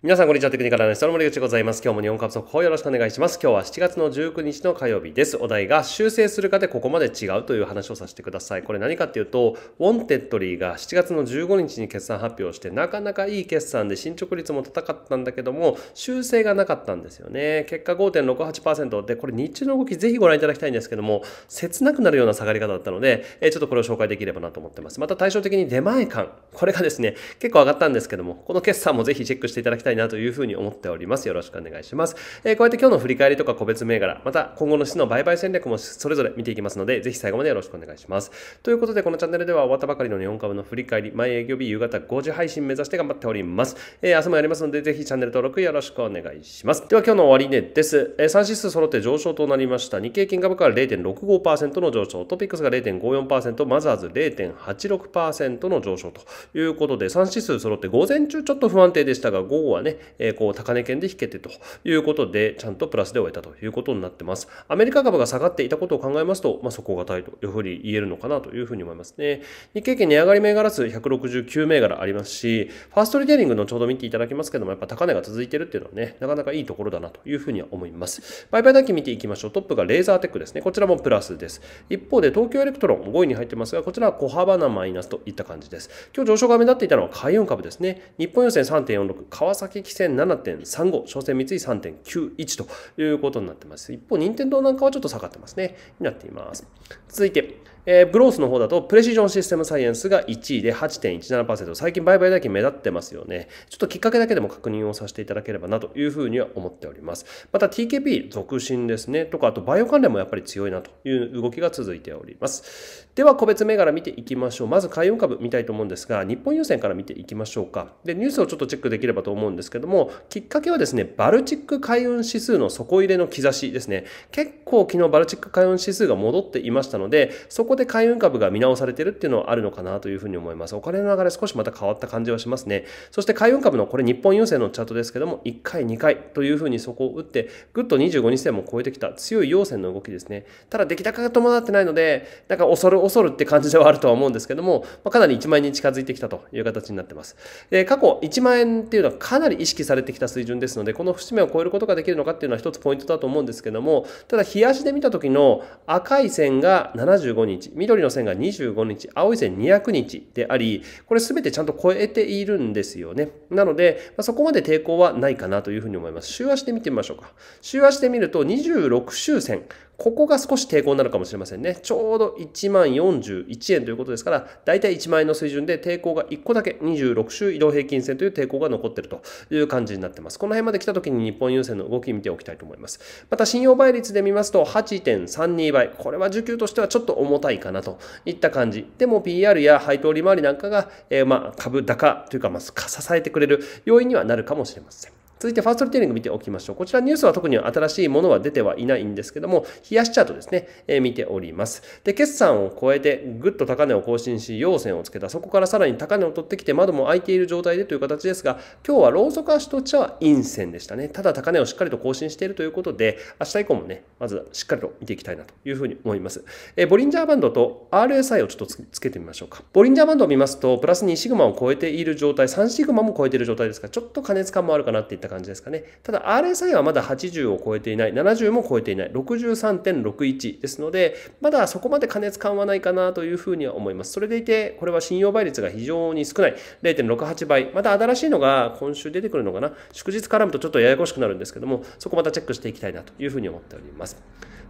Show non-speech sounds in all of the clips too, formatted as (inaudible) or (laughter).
皆さん、こんにちは。テクニカルアナリストの森口でございます。今日も日本株速報よろしくお願いします。今日は7月の19日の火曜日です。お題が修正するかでここまで違うという話をさせてください。これ何かっていうと、ウォンテッドリーが7月の15日に決算発表して、なかなかいい決算で進捗率も高かったんだけども、修正がなかったんですよね。結果5.68%で、これ日中の動きぜひご覧いただきたいんですけども、切なくなるような下がり方だったので、えちょっとこれを紹介できればなと思ってます。また対照的に出前感。これがですね、結構上がったんですけども、この決算もぜひチェックしていただきたいたいなというふうに思っております。よろしくお願いします。えー、こうやって今日の振り返りとか個別銘柄、また今後の市の売買戦略もそれぞれ見ていきますので、ぜひ最後までよろしくお願いします。ということで、このチャンネルでは終わったばかりの日本株の振り返り、毎営業日夕方5時配信目指して頑張っております。えー、明日もやりますので、ぜひチャンネル登録よろしくお願いします。では今日の終値です。えー、3指数揃って上昇となりました。日経金株価は0.65%の上昇、トピックスが0.54%、マザーズ0.86%の上昇ということで、3指数揃って午前中ちょっと不安定でしたが、午後ははね、えー、こう高値圏で引けてということで、ちゃんとプラスで終えたということになってます。アメリカ株が下がっていたことを考えますと、まあ、底堅いというふうに言えるのかなというふうに思いますね。日経圏値上がり銘柄数169銘柄ありますし、ファーストリテイリングのちょうど見ていただきますけども、やっぱ高値が続いてるっていうのはね、なかなかいいところだなというふうには思います。売買だけ見ていきましょう。トップがレーザーテックですね。こちらもプラスです。一方で東京エレクトロン5位に入ってますが、こちらは小幅なマイナスといった感じです。今日上昇が目立っていたのは海運株ですね。日本予選3.46、川崎崎汽船7.35、商船三井3.91ということになってます。一方、任天堂なんかはちょっと下がってますね。になっています。続いて、えー、グロースの方だと、プレシジョンシステムサイエンスが1位で8.17%。最近売買代金目立ってますよね。ちょっときっかけだけでも確認をさせていただければなというふうには思っております。また TKP 続伸ですね。とか、あとバイオ関連もやっぱり強いなという動きが続いております。では、個別銘柄見ていきましょう。まず、海運株見たいと思うんですが、日本郵船から見ていきましょうか。で、ニュースをちょっとチェックできればと思うんですけども、きっかけはですね、バルチック海運指数の底入れの兆しですね。結構昨日バルチック海運指数が戻っていましたので、そこで海運株が見直されてるっていうのはあるのかなというふうに思います。お金の流れ少しまた変わった感じはしますね。そして海運株のこれ日本郵政のチャートですけども、1回、2回というふうにそこを打って、ぐっと25日線も超えてきた強い陽線の動きですね。ただ出来高が伴ってないので、なんか恐る恐るって感じではあるとは思うんですけども、まあ、かなり1万円に近づいてきたという形になってます。で、過去1万円っていうのはかなり意識されてきた水準ですので、この節目を超えることができるのかっていうのは一つポイントだと思うんですけども、ただ、冷やしで見た時の赤い線が75日、日、緑の線が25日、青い線200日であり、これ全てちゃんと超えているんですよね。なので、まそこまで抵抗はないかなというふうに思います。週足で見てみましょうか。週足で見ると26週線。ここが少し抵抗になるかもしれませんね。ちょうど1万41円ということですから、だいたい1万円の水準で抵抗が1個だけ26週移動平均線という抵抗が残っているという感じになってます。この辺まで来た時に日本郵政の動き見ておきたいと思います。また信用倍率で見ますと8.32倍。これは受給としてはちょっと重たいかなといった感じ。でも PR や配当利回りなんかが、えー、まあ株高というかまあ支えてくれる要因にはなるかもしれません。続いてファーストリテイリング見ておきましょう。こちらニュースは特に新しいものは出てはいないんですけども、冷やしチャートですね、え見ております。で、決算を超えてぐっと高値を更新し、陽線をつけた。そこからさらに高値を取ってきて窓も開いている状態でという形ですが、今日はローソク足としは陰線でしたね。ただ高値をしっかりと更新しているということで、明日以降もね、まずしっかりと見ていきたいなというふうに思います。えボリンジャーバンドと RSI をちょっとつけてみましょうか。ボリンジャーバンドを見ますと、プラス2シグマを超えている状態、3シグマも超えている状態ですが、ちょっと過熱感もあるかなっていったっ感じですかね。ただ RSI はまだ80を超えていない、70も超えていない、63.61ですので、まだそこまで過熱感はないかなというふうには思います。それでいて、これは信用倍率が非常に少ない、0.68倍。また新しいのが今週出てくるのかな。祝日絡むとちょっとややこしくなるんですけども、そこまたチェックしていきたいなというふうに思っております。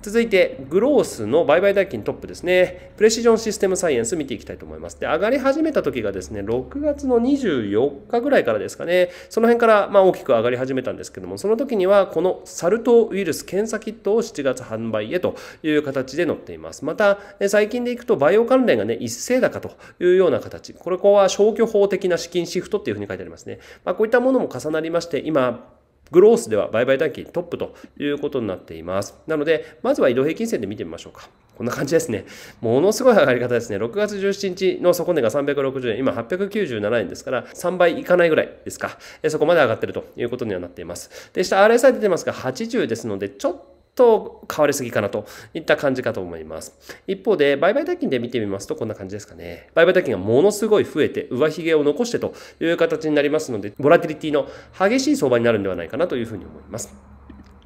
続いて、グロースの売買代金トップですね。プレシジョンシステムサイエンス見ていきたいと思います。で、上がり始めた時がですね、6月の24日ぐらいからですかね、その辺からま大きく上がり始めたんですけども、その時にはこのサル痘ウイルス検査キットを7月販売へという形で載っています。また、最近でいくとバイオ関連がね、一斉高というような形。これ、ここは消去法的な資金シフトっていうふうに書いてありますね。まあ、こういったものも重なりまして、今、グロースでは売買代金トップということになっています。なので、まずは移動平均線で見てみましょうか。こんな感じですね。ものすごい上がり方ですね。6月17日の底値が360円、今897円ですから、3倍いかないぐらいですか。そこまで上がってるということにはなっています。で、下 RSI 出てますが、80ですので、ちょっとと変わりすぎかなといった感じかと思います。一方で、売買代金で見てみますとこんな感じですかね。売買代金がものすごい増えて、上髭を残してという形になりますので、ボラティリティの激しい相場になるんではないかなというふうに思います。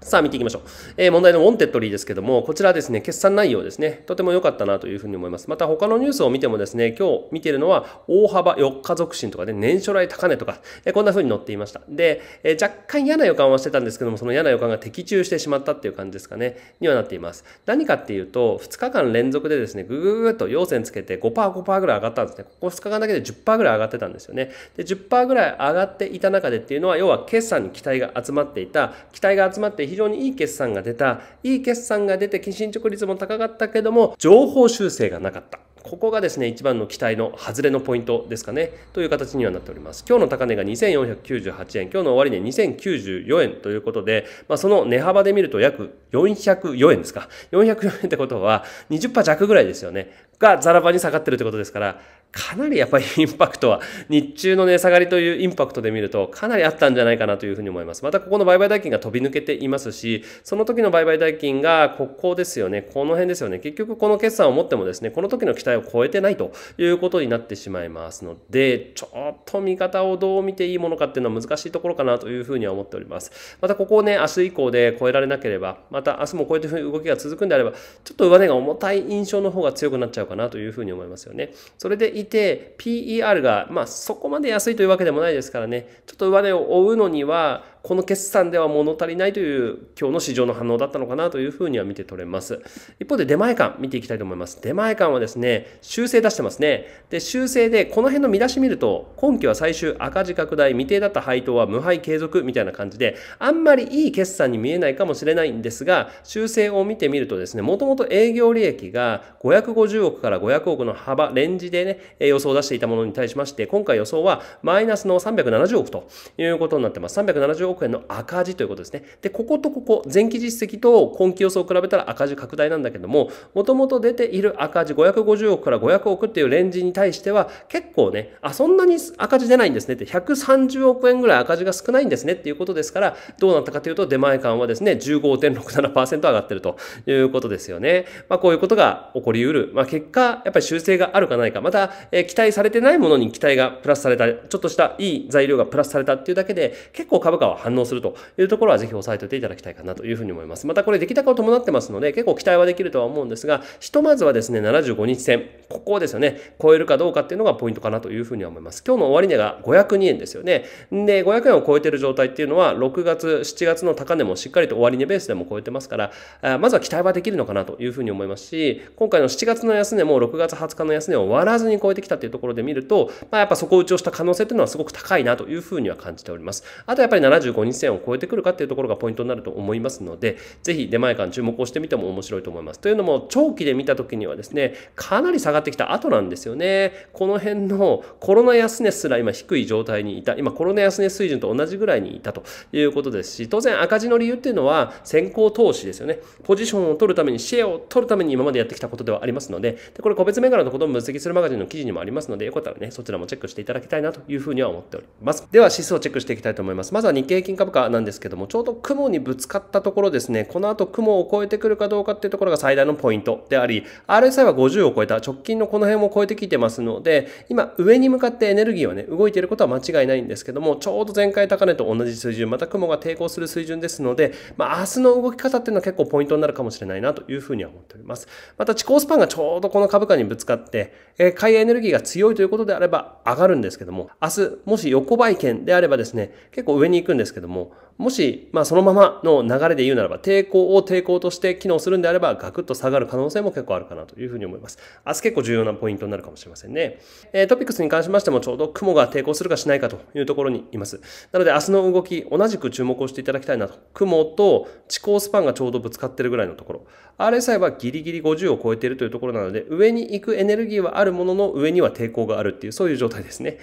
さあ見ていきましょう。えー、問題のウォンテッドリーですけども、こちらですね、決算内容ですね、とても良かったなというふうに思います。また他のニュースを見てもですね、今日見てるのは大幅4日続進とかで、ね、年初来高値とか、えー、こんなふうに載っていました。で、えー、若干嫌な予感はしてたんですけども、その嫌な予感が的中してしまったっていう感じですかね、にはなっています。何かっていうと、2日間連続でですね、ぐぐぐっと陽線つけて5%、5%ぐらい上がったんですね。ここ2日間だけで10%ぐらい上がってたんですよね。で、10%ぐらい上がっていた中でっていうのは、要は決算に期待が集まっていた、期待が集まって非常にいい決算が出た、いい決算が出て、進捗率も高かったけども、情報修正がなかった。ここがですね、一番の期待の外れのポイントですかね、という形にはなっております。今日の高値が2498円、今日の終値2094円ということで、まあ、その値幅で見ると約404円ですか。404円ってことは20%弱ぐらいですよね。がザラバに下がってるってうことですから、かなりやっぱり (laughs) インパクトは、日中の値下がりというインパクトで見ると、かなりあったんじゃないかなというふうに思います。またここの売買代金が飛び抜けていますし、その時の売買代金が、ここですよね、この辺ですよね、結局この決算を持ってもですね、この時の期待を超えてないということになってしまいますので、ちょっと見方をどう見ていいものかっていうのは難しいところかなというふうには思っております。またここをね、明日以降で超えられなければ、また明日もこうやって動きが続くんであれば、ちょっと上値が重たい印象の方が強くなっちゃうかかなというふうに思いますよね。それでいて PER が、まあ、そこまで安いというわけでもないですからねちょっと上値を追うのにはこの決算では物足りないという今日の市場の反応だったのかなというふうには見て取れます。一方で出前感見ていきたいと思います。出前感はですね、修正出してますね。で、修正でこの辺の見出し見ると、今期は最終赤字拡大、未定だった配当は無配継続みたいな感じで、あんまりいい決算に見えないかもしれないんですが、修正を見てみるとですね、もともと営業利益が550億から500億の幅、レンジでね、予想を出していたものに対しまして、今回予想はマイナスの370億ということになってます。370億億円の赤字ということですね。で、こことここ、前期実績と今期予想を比べたら赤字拡大なんだけども、もともと出ている赤字550億から500億っていうレンジに対しては、結構ね、あ、そんなに赤字出ないんですねって、130億円ぐらい赤字が少ないんですねっていうことですから、どうなったかというと、出前館はですね、15.67%上がってるということですよね。まあ、こういうことが起こりうる。まあ、結果、やっぱり修正があるかないか、また、え期待されてないものに期待がプラスされた、ちょっとしたいい材料がプラスされたっていうだけで、結構株価は反応するというところはぜひ押さえておいていただきたいかなというふうに思います。またこれ出来高を伴ってますので結構期待はできるとは思うんですが、ひとまずはですね、75日線、ここをですよね、超えるかどうかっていうのがポイントかなというふうには思います。今日の終値が502円ですよね。で、500円を超えてる状態っていうのは6月、7月の高値もしっかりと終値ベースでも超えてますから、まずは期待はできるのかなというふうに思いますし、今回の7月の安値も6月20日の安値を割らずに超えてきたっていうところで見ると、まあ、やっぱ底打ちをした可能性というのはすごく高いなというふうには感じております。あとやっぱり75 2 5日線を超えてくるかっていうところがポイントになると思いますので、ぜひ出前感注目をしてみても面白いと思います。というのも、長期で見た時にはですね、かなり下がってきた後なんですよね。この辺のコロナ安値すら今低い状態にいた、今コロナ安値水準と同じぐらいにいたということですし、当然赤字の理由っていうのは先行投資ですよね。ポジションを取るために、シェアを取るために今までやってきたことではありますので、でこれ個別銘柄のことも分析するマガジンの記事にもありますので、よかったらね、そちらもチェックしていただきたいなというふうには思っております。では指数をチェックしていきたいと思います。まずは日経平均株価なんですけども、ちょうど雲にぶつかったところですね、この後雲を超えてくるかどうかっていうところが最大のポイントであり、RSI は50を超えた、直近のこの辺も超えてきてますので、今上に向かってエネルギーはね、動いていることは間違いないんですけども、ちょうど前回高値と同じ水準、また雲が抵抗する水準ですので、まあ、明日の動き方っていうのは結構ポイントになるかもしれないなというふうには思っております。また、地高スパンがちょうどこの株価にぶつかって、えー、買いエネルギーが強いということであれば上がるんですけども、明日、もし横ばい券であればですね、結構上に行くんですですけども、もし、まあ、そのままの流れで言うならば、抵抗を抵抗として機能するんであれば、ガクッと下がる可能性も結構あるかなというふうに思います。明日結構重要なポイントになるかもしれませんね。えー、トピックスに関しましても、ちょうど雲が抵抗するかしないかというところにいます。なので、明日の動き、同じく注目をしていただきたいなと。雲と地高スパンがちょうどぶつかってるぐらいのところ。RSI はギリギリ50を超えているというところなので、上に行くエネルギーはあるものの、上には抵抗があるっていう、そういう状態ですね。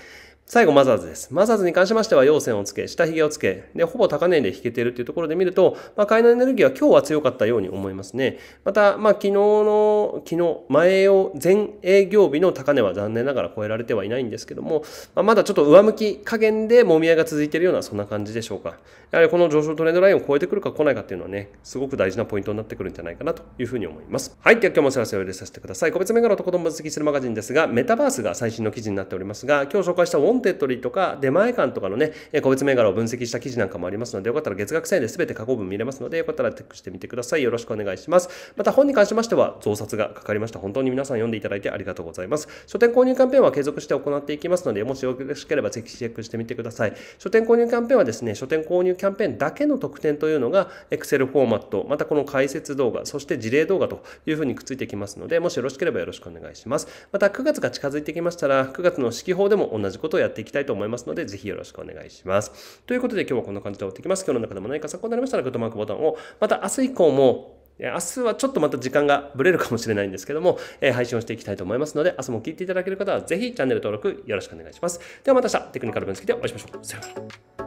最後、マザーズです。マザーズに関しましては、陽線をつけ、下髭をつけ、で、ほぼ高値で引けてるっていうところで見ると、まあ、買いのエネルギーは今日は強かったように思いますね。また、まあ、昨日の、昨日、前を、前営業日の高値は残念ながら超えられてはいないんですけども、まあ、まだちょっと上向き加減で揉み合いが続いているような、そんな感じでしょうか。やはりこの上昇トレンドラインを超えてくるか来ないかっていうのはね、すごく大事なポイントになってくるんじゃないかなというふうに思います。はい。では今日もお知らせを入れさせてください。個別銘柄のとことん分析するマガジンですが、メタバースが最新の記事になっておりますが、今日紹介したウォンンテッドリーとか出前館とかのね、個別銘柄を分析した記事なんかもありますので、よかったら月額1000円で全て過去分見れますので、よかったらチェックしてみてください。よろしくお願いします。また本に関しましては、増刷がかかりました。本当に皆さん読んでいただいてありがとうございます。書店購入キャンペーンは継続して行っていきますので、もしよろしければぜひチェックしてみてください。書店購入キャンペーンはですね、書店購入キャンペーンだけの特典というのが、Excel フォーマット、またこの解説動画、そして事例動画というふうにくっついてきますので、もしよろしければよろしくお願いします。また9月が近づいてきましたら、9月の四季法でも同じことをやっていきたいと思いますので、ぜひよろしくお願いします。ということで今日はこんな感じで終わっていきます。今日の中でも何か参考になりましたら、グッドマークボタンを、また明日以降も明日はちょっとまた時間がぶれるかもしれないんですけども、え配信をしていきたいと思いますので、明日も聞いていただける方はぜひチャンネル登録よろしくお願いします。ではまた明日、テクニカル分析でお会いしましょう。さよう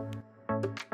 なら。